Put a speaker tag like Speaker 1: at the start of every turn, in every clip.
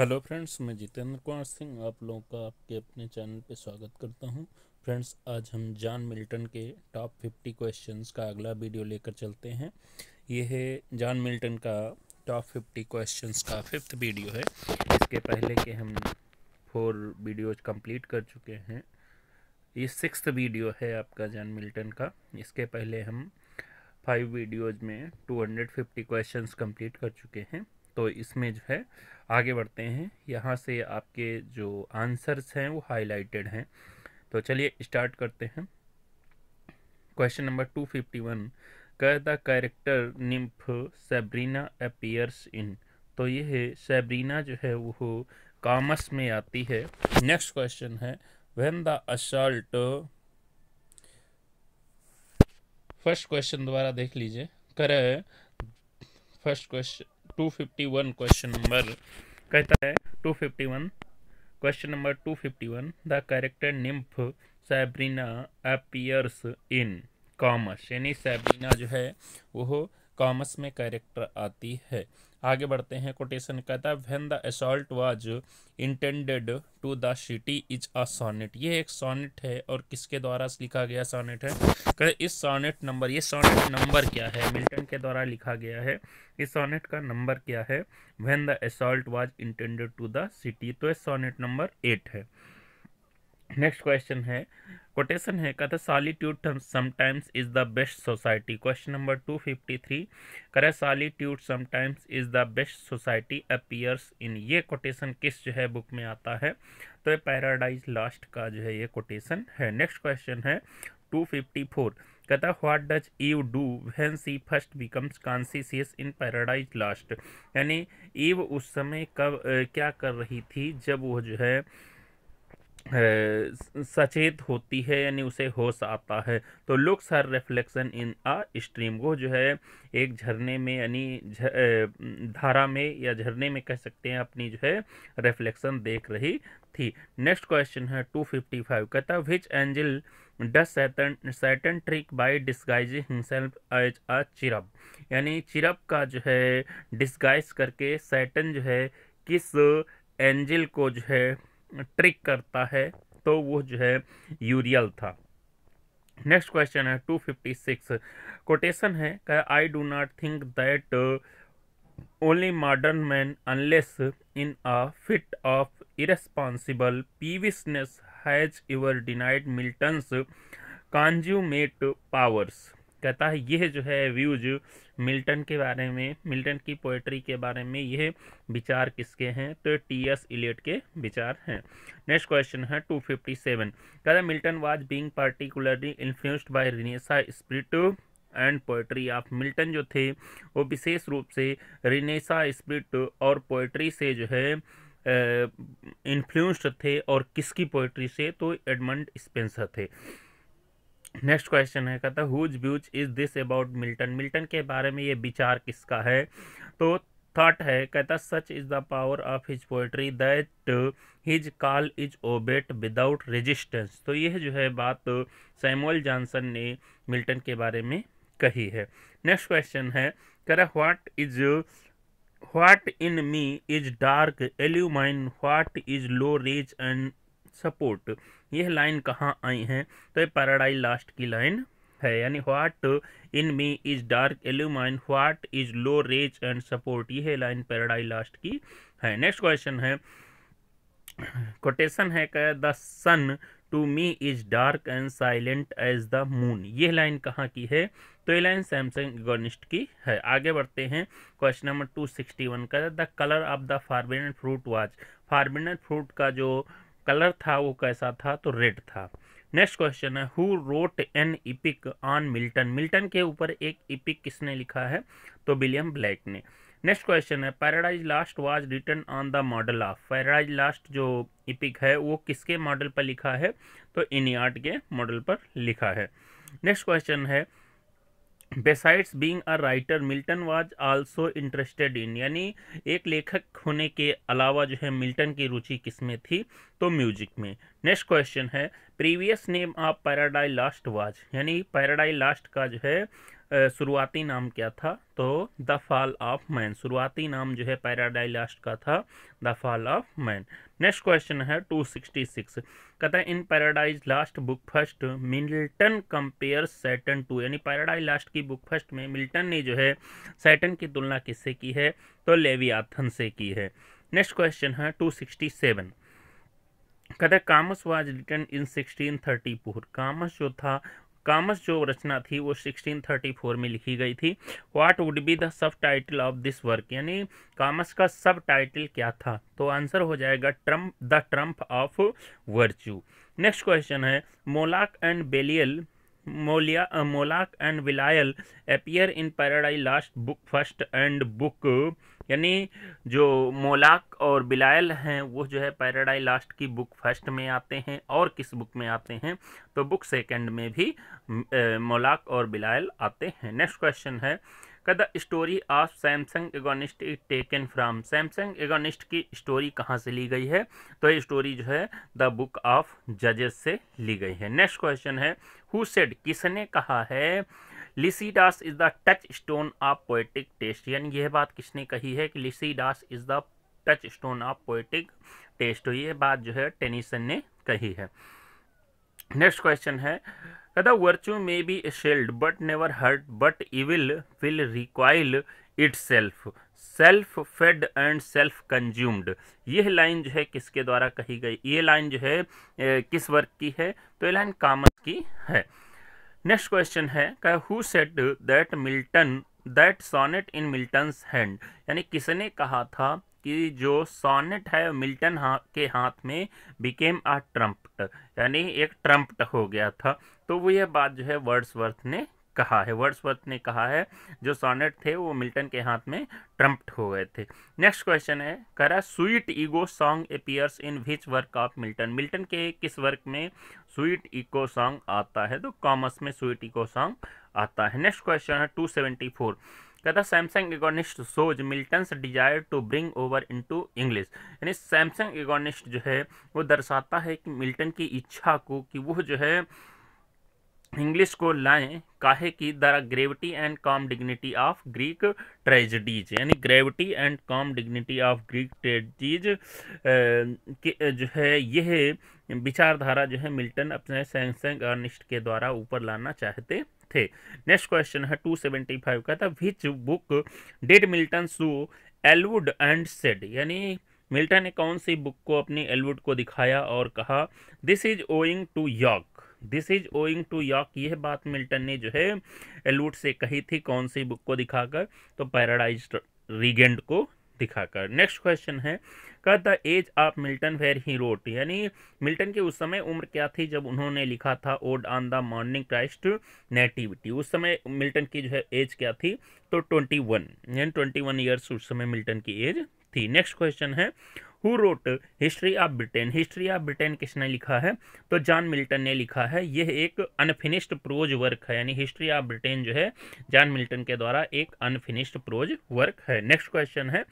Speaker 1: hello friends मैं जितेंद्र कुमार सिंह आप लोगों का आपके अपने चैनल पर स्वागत करता हूं फ्रेंड्स आज हम जॉन मिल्टन के टॉप फिफ्टी क्वेश्चंस का अगला वीडियो लेकर चलते हैं यह है जॉन मिल्टन का टॉप फिफ्टी क्वेश्चंस का फिफ्थ वीडियो है इसके पहले के हम फोर वीडियोज कंप्लीट कर चुके हैं ये सिक्स वीडियो है आपका जॉन मिल्टन का इसके पहले हम फाइव वीडियोज में टू हंड्रेड कर चुके हैं तो इसमें जो है आगे बढ़ते हैं यहाँ से आपके जो आंसर्स हैं वो हाईलाइटेड हैं तो चलिए स्टार्ट करते हैं question number two fifty one कर the character nymph Sabrina appears in तो ये है सेब्रीना जो है वो कामस में आती है नेक्स्ट क्वेश्चन है when the assault first question द्वारा देख लीजिए कर फर्स्ट क्वेश्चन 251 क्वेश्चन नंबर कहता है 251 question number 251 the character nymph Sabrina appears in Comus यानी सैब्रीना जो है वो कॉमर्स में कैरेक्टर आती है आगे बढ़ते हैं कोटेशन कहता है when the assault was intended to the city is a sonnet ये एक सोनेट है और किसके द्वारा लिखा गया सोनेट है इस सोनेट नंबर ये सोनेट नंबर क्या है मिल्टन के द्वारा लिखा गया है इस सोनेट का नंबर क्या है when the assault was intended to the city तो ये सोनेट नंबर एट है नेक्स्ट क्वेश्चन है कोटेशन है कहता solitude sometimes is the best society question number two fifty three करे solitude sometimes is the best society appears in ये quotation किस जो है बुक में आता है तो ये पैराडाइज लास्ट का जो है ये कोटेशन है नेक्स्ट क्वेश्चन है टू फिफ्टी फोर कहता what does Eve do when she first becomes conscious in Paradise Lost यानी ईव उस समय कब क्या कर रही थी जब वो जो है सचेत होती है यानी उसे होश आता है तो looks her reflection in a stream वो जो है एक झरने में यानी धारा में या झरने में कह सकते हैं अपनी जो है रिफ्लेक्शन देख रही थी नेक्स्ट क्वेश्चन है टू फिफ्टी फाइव कहता which angel does trick by disguise himself as a cherub यानी चिरप का जो है डिस्गाइज करके सैटन जो है किस एंजल को जो है ट्रिक करता है तो वो जो है यूरियल था नेक्स्ट क्वेश्चन है टू फिफ्टी सिक्स कोटेशन है I do not think that only modern man unless in a fit of irresponsible peevishness has ever denied Milton's consummate powers कहता है यह जो है व्यूज मिल्टन के बारे में मिल्टन की पोइट्री के बारे में यह विचार किसके हैं तो टी एस इलियट के विचार हैं नेक्स्ट क्वेश्चन है टू फिफ्टी सेवन कहते Milton was being particularly influenced by renaissance spirit and poetry of Milton जो थे वो विशेष रूप से रिनेसा स्प्रिट और पोइट्री से जो है इन्फ्लुएंस्ड थे और किसकी पोइट्री से तो एडमंड स्पेंसर थे नेक्स्ट क्वेश्चन है कहता whose views is this about Milton Milton के बारे में ये विचार किसका है तो थॉट है कहता such is the power of his poetry that his call is obeyed without resistance तो यह जो है बात सैमुअल जॉनसन ने मिल्टन के बारे में कही है नेक्स्ट क्वेश्चन है कह रहा what is what in me is dark illumine what is low raise and support यह लाइन कहाँ आई हैं तो ये पैराडाइज लास्ट की लाइन है यानी what in me is dark illumine what is low raise and support यह लाइन पैराडाइज लास्ट की है नेक्स्ट क्वेश्चन है कोटेशन है क्या the sun to me is dark and silent as the moon यह लाइन कहाँ की है तो ये लाइन सैमसंग गोनिस्ट की है आगे बढ़ते हैं question number two sixty one का the colour of the forbidden fruit was forbidden fruit का जो कलर था वो कैसा था तो रेड था नेक्स्ट क्वेश्चन है who wrote an epic on Milton Milton के ऊपर एक इपिक किसने लिखा है तो विलियम ब्लैक ने नेक्स्ट क्वेश्चन है Paradise Lost was written on the model of Paradise Lost जो इपिक है वो किसके मॉडल पर लिखा है तो इनियाट के मॉडल पर लिखा है नेक्स्ट क्वेश्चन है besides being a writer Milton was also interested in यानी एक लेखक होने के अलावा जो है मिल्टन की रुचि किस में थी तो म्यूजिक में नेक्स्ट क्वेश्चन है previous name of Paradise Lost was यानी पैराडाई लास्ट का जो है शुरुआती नाम क्या था तो द फॉल ऑफ मैन शुरुआती नाम जो है पैराडाइलास्ट का था the fall of man next question है 266 कहता है in Paradise Lost book first Milton compare Satan to यानी पैराडाइज लास्ट की बुक फर्स्ट में मिल्टन ने जो है सैटन की तुलना किससे की है तो लेवियाथन से की है नेक्स्ट क्वेश्चन है 267 कहते है कामस वाज रिटर्न इन 1634 कामस जो था कामस जो रचना थी वो 1634 में लिखी गई थी what would be the sub title of this work यानी कामस का सब टाइटल क्या था तो आंसर हो जाएगा triumph the triumph of virtue next question है मोलाक एंड बेलियल मोलिया Moloch and Belial appear in Paradise Lost book first and book यानी जो मोलाक और बिलायल हैं वो जो है पैराडाई लास्ट की बुक फर्स्ट में आते हैं और किस बुक में आते हैं तो बुक सेकंड में भी मोलाक और बिलायल आते हैं नेक्स्ट क्वेश्चन है the story of Samson Agonistes is taken from Samson Agonistes की स्टोरी कहाँ से ली गई है तो ये स्टोरी जो है द बुक ऑफ जजेस से ली गई है नेक्स्ट क्वेश्चन है हु सेड किसने कहा है Lycidas is the touchstone of poetic taste यानी यह बात किसने कही है कि Lycidas is the touchstone of poetic taste ये बात जो है टेनिसन ने कही है नेक्स्ट क्वेश्चन है कहता virtue may be assailed but never hurt but evil will recoil itself self fed and self consumed यह लाइन जो है किसके द्वारा कही गई ये लाइन जो है किस वर्क की है तो ये लाइन कामर्स की है नेक्स्ट क्वेश्चन है का who said that Milton that sonnet in Milton's hand यानी किसने कहा था कि जो सोनेट है मिल्टन हा, के हाथ में बिकेम आ ट्रम्प्ट यानी एक ट्रम्प्ट हो गया था तो वो ये बात जो है वर्ड्सवर्थ ने कहा है वर्ड्सवर्थ ने कहा है जो सॉनेट थे वो मिल्टन के हाथ में ट्रम्प्ट हो गए थे नेक्स्ट क्वेश्चन है करा sweet echo song appears in which work of Milton Milton के किस वर्क में स्वीट इको सॉन्ग आता है तो कॉमर्स में स्वीट इको सॉन्ग आता है नेक्स्ट क्वेश्चन है टू सेवेंटी फोर कहता Samson Agonistes shows Milton desire to bring over into English यानी सैमसंग इकोनिस्ट जो है वो दर्शाता है कि मिल्टन की इच्छा को कि वो जो है इंग्लिश को लाएं काहे कि the gravity and calm dignity of Greek tragedies यानी gravity and calm dignity of Greek tragedies के जो है यह विचारधारा जो है मिल्टन अपने सैमसंग अर्निस्ट के द्वारा ऊपर लाना चाहते थे नेक्स्ट क्वेश्चन है टू सेवेंटी फाइव का था which book did Milton show Ellwood and said यानी मिल्टन ने कौन सी बुक को अपनी एलवुड को दिखाया और कहा this is owing to York this is owing to York यह बात मिल्टन ने जो है एलूट से कही थी कौन सी बुक को दिखाकर तो पैराडाइज रिगेंड को दिखाकर नेक्स्ट क्वेश्चन है का the age of Milton where he wrote यानी मिल्टन की उस समय उम्र क्या थी जब उन्होंने लिखा था ode on the morning Christ nativity उस समय मिल्टन की जो है एज क्या थी तो ट्वेंटी वन यानी ट्वेंटी वन ईयर्स उस समय मिल्टन की एज थी नेक्स्ट क्वेश्चन है who wrote history of Britain history of Britain किसने लिखा है तो जॉन मिल्टन ने लिखा है यह एक अनफिनिश्ड प्रोज वर्क है यानी हिस्ट्री ऑफ ब्रिटेन जो है जॉन मिल्टन के द्वारा एक अनफिनिश्ड प्रोज वर्क है नेक्स्ट क्वेश्चन है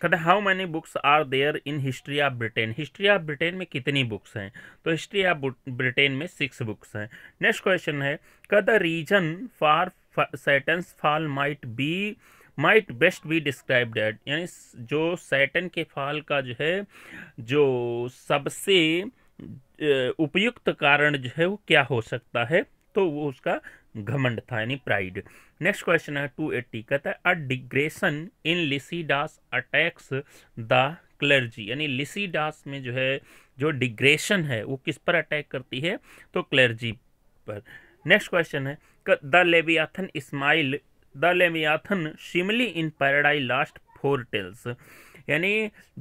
Speaker 1: कहते हैं how many books are there in history of Britain history of Britain में कितनी बुक्स हैं तो हिस्ट्री ऑफ ब्रिटेन में सिक्स बुक्स हैं नेक्स्ट क्वेश्चन है कहते reason for Satan's fall might be might best be describe that यानी जो सैटन के फाल का जो है जो सबसे उपयुक्त कारण जो है वो क्या हो सकता है तो वो उसका घमंड था यानी प्राइड नेक्स्ट क्वेश्चन है टू एट्टी कहता है a digression in Lycidas attacks the clergy यानी लिसीडास में जो है जो डिग्रेशन है वो किस पर अटैक करती है तो क्लर्जी पर नेक्स्ट क्वेश्चन है the leviathan simile the leviathan simile in Paradise Lost foretells यानी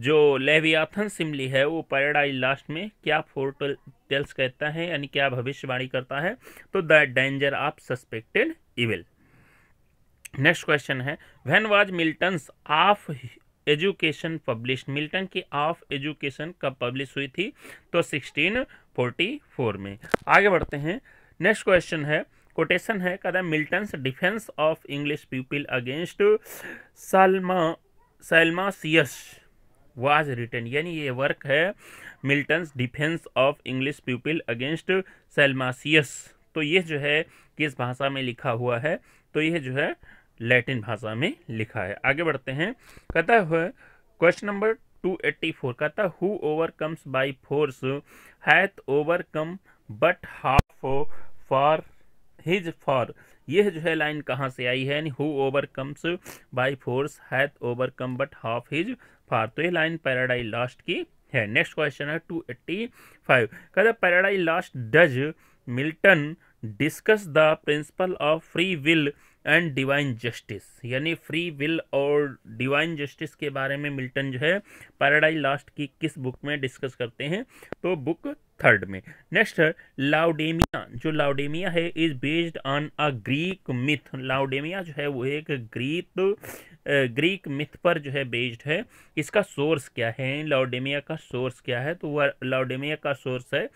Speaker 1: जो लेवियाथन शिमली है वो पैराडाइज लास्ट में क्या फोर टेल्स कहता है यानी क्या भविष्यवाणी करता है तो the danger of suspected evil next question है when was Milton's of Education publish Milton की ऑफ एजुकेशन कब पब्लिश हुई थी तो 1644 में आगे बढ़ते हैं नेक्स्ट क्वेश्चन है कोटेशन है कह रहा है Milton's defence of English people against सलमा सलमा सियस वाज रिटर्न यानी ये वर्क है Milton's defence of English people against Salmasius तो ये जो है किस भाषा में लिखा हुआ है तो यह जो है लैटिन भाषा में लिखा है आगे बढ़ते हैं कहता है question number two eighty four कहता who overcomes by force hath overcome but half for his foe यह जो है लाइन कहाँ से आई है यानी who overcomes by force hath overcome but half his foe तो ये लाइन पैराडाइज लास्ट की है नेक्स्ट क्वेश्चन है टू एट्टी फाइव कहते Paradise Lost does Milton discuss the principle of free will and divine justice यानी free will और divine justice के बारे में मिल्टन जो है पैराडाइज लास्ट की किस बुक में डिस्कस करते हैं तो बुक थर्ड में नेक्स्ट है लाउडेमिया जो लाउडेमिया है is based on a Greek myth Laodamia जो है वो एक ग्रीक ग्रीक मिथ पर जो है बेस्ड है इसका सोर्स क्या है लाउडेमिया का सोर्स क्या है तो लाउडेमिया का सोर्स है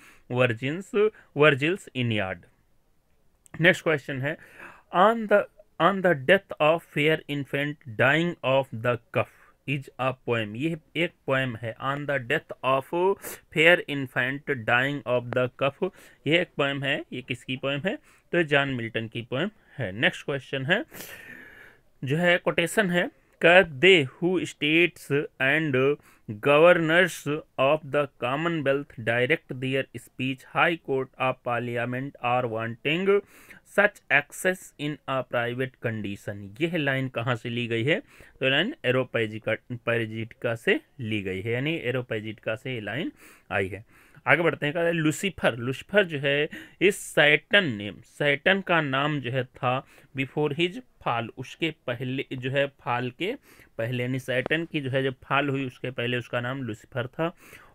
Speaker 1: virgins Virgil's Aeneid next question है on the on the death of fair infant dying of the cough is a poem ये एक पोएम है on the death of fair infant dying of the cough ये एक poem है ये किसकी poem है तो जॉन मिल्टन की पोएम है नेक्स्ट क्वेश्चन है जो है कोटेशन है कर दे who states and governors of the commonwealth direct their speech high court of parliament are wanting such access in a private condition यह लाइन कहाँ से ली गई है तो लाइन एरोपाइजिका से ली गई है यानी एरोपैजिटिका से ये लाइन आई है आगे बढ़ते हैं कहते लुसीफर लुसीफर जो है इस सैटन नेम सैटन का नाम जो है था बिफोर हिज फाल उसके पहले जो है फाल के पहले यानी सैटन की जो है जब फाल हुई उसके पहले उसका नाम लुसीफर था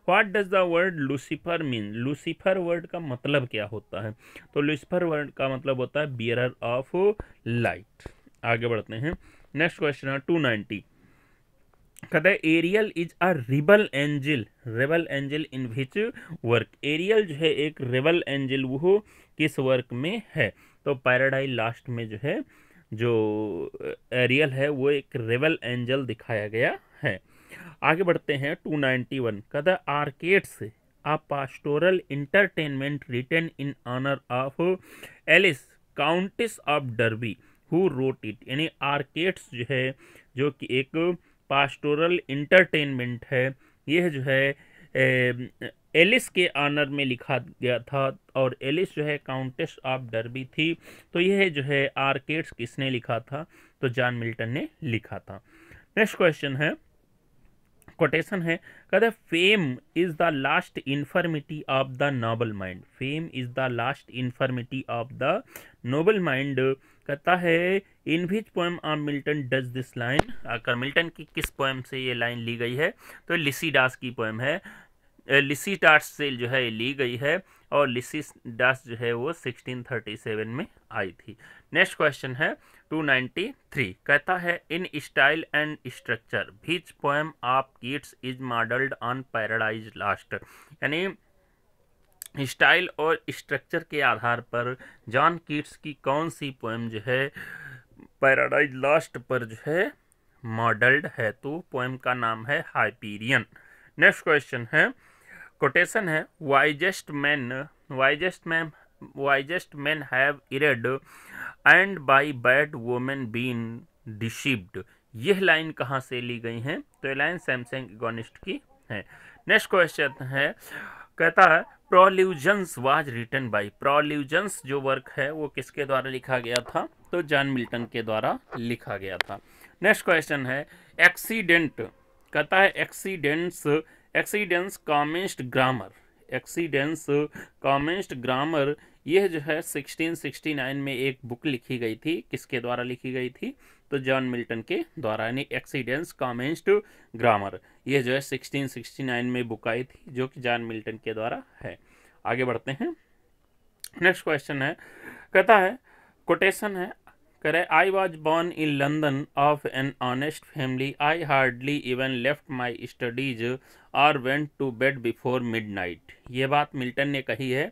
Speaker 1: what does the word Lucifer mean Lucifer word का मतलब क्या होता है तो लूसीफर वर्ड का मतलब होता है बियर ऑफ लाइट आगे बढ़ते हैं नेक्स्ट क्वेश्चन है टू नाइनटी कहते हैं Ariel is a rebel angel rebel angel in which work Ariel जो है एक रिबल एंजिल वो किस वर्क में है तो पैराडाइज लास्ट में जो है जो एरियल है वो एक रेबल एंजल दिखाया गया है आगे बढ़ते हैं 291 कद Arcades a pastoral entertainment written in honour of Alice countess of Derby who wrote it यानी आर्केड्स जो है जो कि एक पास्टोरल इंटरटेनमेंट है यह जो है एलिस के आनर में लिखा गया था और एलिस जो है काउंटेस ऑफ डरबी थी तो यह जो है आर्केड्स किसने लिखा था तो जॉन मिल्टन ने लिखा था नेक्स्ट क्वेश्चन है कोटेशन है कहते हैं fame is the last infirmity of the noble mind fame is the last infirmity of the noble mind कहता है in which poem of Milton does this line आकर मिल्टन की किस पोएम से ये लाइन ली गई है तो लिसीडास की पोएम है लिसीटार्स से जो है ली गई है और लिसिस डस जो है वो 1637 में आई थी नेक्स्ट क्वेश्चन है 293 कहता है in style and structure which poem of Keats is modelled on Paradise Lost यानी स्टाइल और स्ट्रक्चर के आधार पर जॉन कीट्स की कौन सी पोएम जो है पैराडाइज लास्ट पर जो है मॉडल्ड है तो पोएम का नाम है हाइपीरियन नेक्स्ट क्वेश्चन है कोटेशन है wisest man wisest man wisest man have erred and by bad women been deceived यह लाइन कहाँ से ली गई हैं तो ये लाइन सैमसंग इकोनिस्ट की है नेक्स्ट क्वेश्चन है कहता है Prolusions was written by Prolusions जो वर्क है वो किसके द्वारा लिखा गया था तो जॉन मिल्टन के द्वारा लिखा गया था नेक्स्ट क्वेश्चन है एक्सीडेंट कहता है accidents accidence commenced grammar accidence commenced grammar यह जो है 1669 में एक बुक लिखी गई थी किसके द्वारा लिखी गई थी तो जॉन मिल्टन के द्वारा यानी एक्सीडेंस कॉमेंस्ड ग्रामर यह जो है 1669 में बुक आई थी जो कि जॉन मिल्टन के द्वारा है आगे बढ़ते हैं नेक्स्ट क्वेश्चन है कहता है कोटेशन है I was born in London of an honest family I hardly even left my studies or went to bed before midnight ये बात मिल्टन ने कही है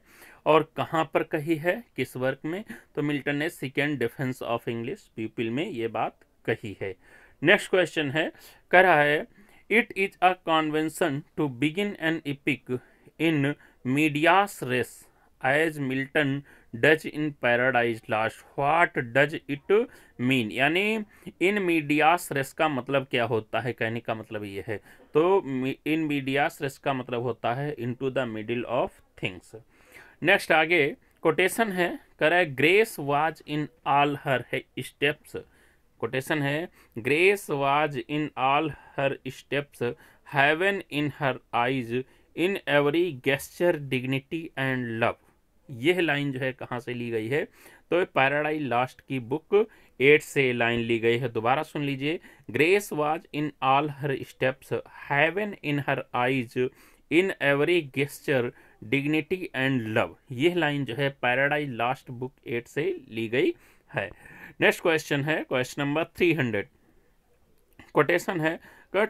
Speaker 1: और कहाँ पर कही है किस वर्क में तो मिल्टन ने second defence of English people में ये बात कही है नेक्स्ट क्वेश्चन है कह रहा है it is a convention to begin an epic in medias res as Milton does in Paradise Lost what does it mean यानी इन मीडिया रेस का मतलब क्या होता है कहने का मतलब ये है तो इन मीडिया रेस का मतलब होता है in to the middle of things next आगे कोटेशन है करे grace was in all her steps quotation है grace was in all her steps heaven in her eyes in every gesture dignity and love यह line जो है कहाँ से ली गई है तो पैराडाइज लास्ट की बुक एट से लाइन ली गई है दोबारा सुन लीजिए grace was in all her steps heaven in her eyes in every gesture dignity and love यह लाइन जो है पैराडाइज लास्ट बुक एट से ली गई है नेक्स्ट क्वेश्चन है question number three hundred quotation है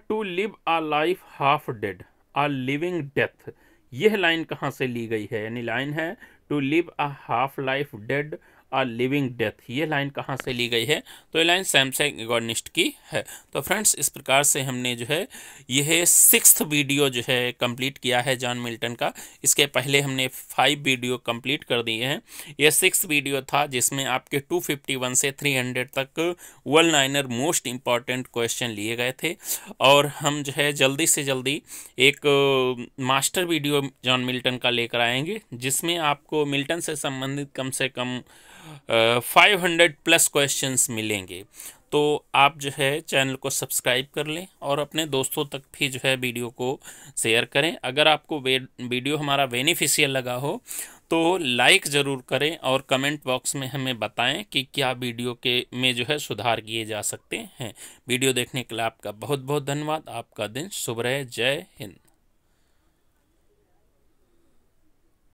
Speaker 1: to live a life half dead a living death यह लाइन कहाँ से ली गई है यानी लाइन है to live a half life dead or living death ये लाइन कहाँ से ली गई है तो ये लाइन सैमसंग एगोनिस्ट की है तो फ्रेंड्स इस प्रकार से हमने जो है यह सिक्स वीडियो जो है कंप्लीट किया है जॉन मिल्टन का इसके पहले हमने फाइव वीडियो कंप्लीट कर दिए हैं यह सिक्स वीडियो था जिसमें आपके टू फिफ्टी वन से थ्री हंड्रेड तक one liner most important question लिए गए थे और हम जो है जल्दी से जल्दी एक मास्टर वीडियो जॉन मिल्टन का लेकर आएंगे जिसमें आपको मिल्टन से संबंधित कम से कम फाइव हंड्रेड प्लस क्वेश्चन मिलेंगे तो आप जो है चैनल को सब्सक्राइब कर लें और अपने दोस्तों तक भी जो है वीडियो को शेयर करें अगर आपको वीडियो हमारा बेनिफिशियल लगा हो तो लाइक ज़रूर करें और कमेंट बॉक्स में हमें बताएं कि क्या वीडियो के में जो है सुधार किए जा सकते हैं वीडियो देखने के लिए आपका बहुत बहुत धन्यवाद आपका दिन शुभ रहे जय हिंद